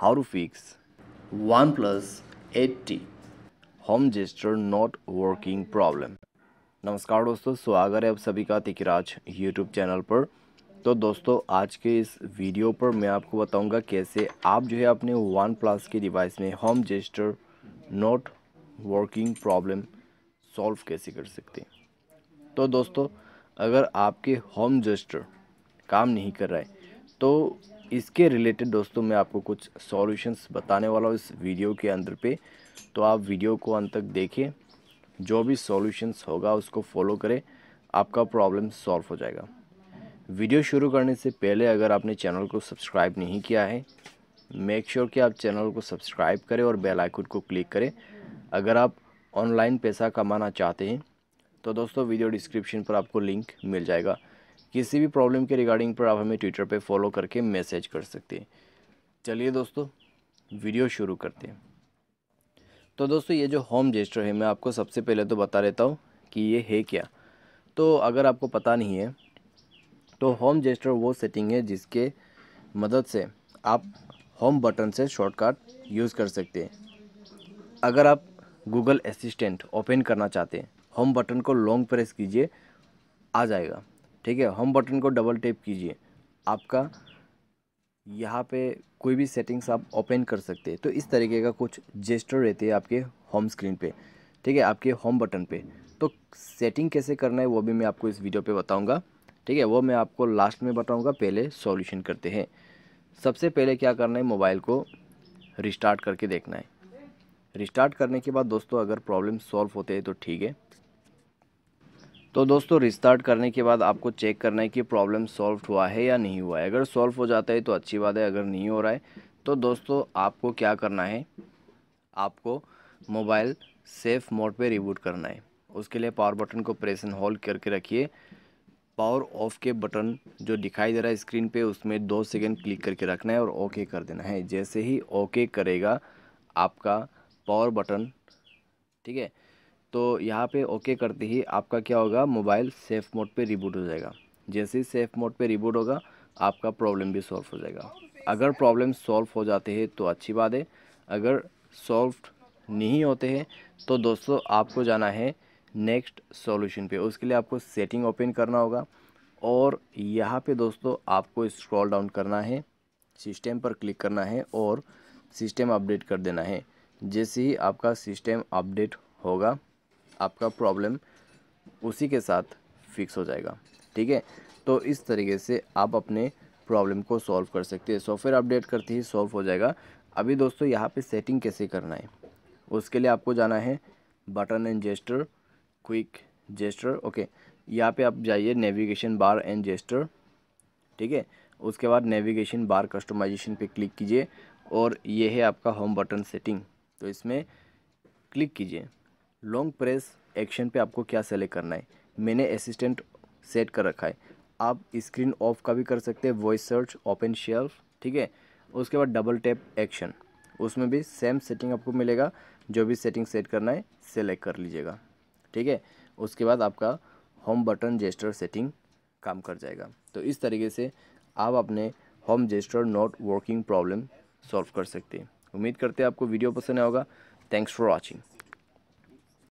how to fix OnePlus 8T home gesture not working problem नमस्कार दोस्तों स्वागत है आप सभी का तिकराज यूट्यूब चैनल पर तो दोस्तों आज के इस वीडियो पर मैं आपको बताऊंगा कैसे आप जो है अपने वन प्लस के डिवाइस में home gesture not working problem solve कैसे कर सकते हैं तो दोस्तों अगर आपके होम जेस्टर काम नहीं कर रहा है तो इसके रिलेटेड दोस्तों मैं आपको कुछ सॉल्यूशंस बताने वाला हूँ इस वीडियो के अंदर पे तो आप वीडियो को अंत तक देखें जो भी सॉल्यूशंस होगा उसको फॉलो करें आपका प्रॉब्लम सॉल्व हो जाएगा वीडियो शुरू करने से पहले अगर आपने चैनल को सब्सक्राइब नहीं किया है मेक श्योर sure कि आप चैनल को सब्सक्राइब करें और बेल आइकन को क्लिक करें अगर आप ऑनलाइन पैसा कमाना चाहते हैं तो दोस्तों वीडियो डिस्क्रिप्शन पर आपको लिंक मिल जाएगा किसी भी प्रॉब्लम के रिगार्डिंग पर आप हमें ट्विटर पर फॉलो करके मैसेज कर सकते हैं चलिए दोस्तों वीडियो शुरू करते हैं तो दोस्तों ये जो होम जेस्टर है मैं आपको सबसे पहले तो बता देता हूँ कि ये है क्या तो अगर आपको पता नहीं है तो होम जेस्टर वो सेटिंग है जिसके मदद से आप होम बटन से शॉर्टकट यूज़ कर सकते हैं अगर आप गूगल असिस्टेंट ओपन करना चाहते हैं होम बटन को लॉन्ग प्रेस कीजिए आ जाएगा ठीक है होम बटन को डबल टैप कीजिए आपका यहाँ पे कोई भी सेटिंग्स आप ओपन कर सकते हैं तो इस तरीके का कुछ जेस्टर रहते हैं आपके होम स्क्रीन पे ठीक है आपके होम बटन पे तो सेटिंग कैसे करना है वो भी मैं आपको इस वीडियो पे बताऊंगा ठीक है वो मैं आपको लास्ट में बताऊंगा पहले सॉल्यूशन करते हैं सबसे पहले क्या करना है मोबाइल को रिस्टार्ट करके देखना है रिस्टार्ट करने के बाद दोस्तों अगर प्रॉब्लम सॉल्व होते हैं तो ठीक है तो दोस्तों रिस्टार्ट करने के बाद आपको चेक करना है कि प्रॉब्लम सॉल्व हुआ है या नहीं हुआ है अगर सॉल्व हो जाता है तो अच्छी बात है अगर नहीं हो रहा है तो दोस्तों आपको क्या करना है आपको मोबाइल सेफ मोड पे रिबूट करना है उसके लिए पावर बटन को प्रेस एंड होल्ड करके रखिए पावर ऑफ के बटन जो दिखाई दे रहा है स्क्रीन पे उसमें दो सेकेंड क्लिक करके रखना है और ओके कर देना है जैसे ही ओके करेगा आपका पावर बटन ठीक है तो यहाँ पे ओके करते ही आपका क्या होगा मोबाइल सेफ मोड पे रिबूट हो जाएगा जैसे ही सेफ मोड पे रिबूट होगा आपका प्रॉब्लम भी सॉल्व हो जाएगा अगर प्रॉब्लम सॉल्व हो जाते हैं तो अच्छी बात है अगर सॉल्व नहीं होते हैं तो दोस्तों आपको जाना है नेक्स्ट सॉल्यूशन पे उसके लिए आपको सेटिंग ओपन करना होगा और यहाँ पे दोस्तों आपको स्क्रॉल डाउन करना है सिस्टम पर क्लिक करना है और सिस्टम अपडेट कर देना है जैसे ही आपका सिस्टम अपडेट होगा आपका प्रॉब्लम उसी के साथ फिक्स हो जाएगा ठीक है तो इस तरीके से आप अपने प्रॉब्लम को सॉल्व कर सकते हैं सॉफ्टवेयर अपडेट करते ही सॉल्व हो जाएगा अभी दोस्तों यहाँ पे सेटिंग कैसे करना है उसके लिए आपको जाना है button and gesture quick gesture okay यहाँ पे आप जाइए नेविगेशन बार एंड जेस्टर ठीक है उसके बाद नेविगेशन बार कस्टमाइजेशन पे क्लिक कीजिए और ये है आपका होम बटन सेटिंग तो इसमें क्लिक कीजिए लॉन्ग प्रेस एक्शन पे आपको क्या सेलेक्ट करना है मैंने असिस्टेंट सेट कर रखा है आप स्क्रीन ऑफ का भी कर सकते हैं वॉइस सर्च ओपन शेल्फ ठीक है उसके बाद डबल टैप एक्शन उसमें भी सेम सेटिंग आपको मिलेगा जो भी सेटिंग सेट करना है सेलेक्ट कर लीजिएगा ठीक है उसके बाद आपका होम बटन जेस्टर सेटिंग काम कर जाएगा तो इस तरीके से आप अपने home gesture not working problem solve कर सकते हैं उम्मीद करते हैं आपको वीडियो पसंद आएगा थैंक्स फॉर वॉचिंग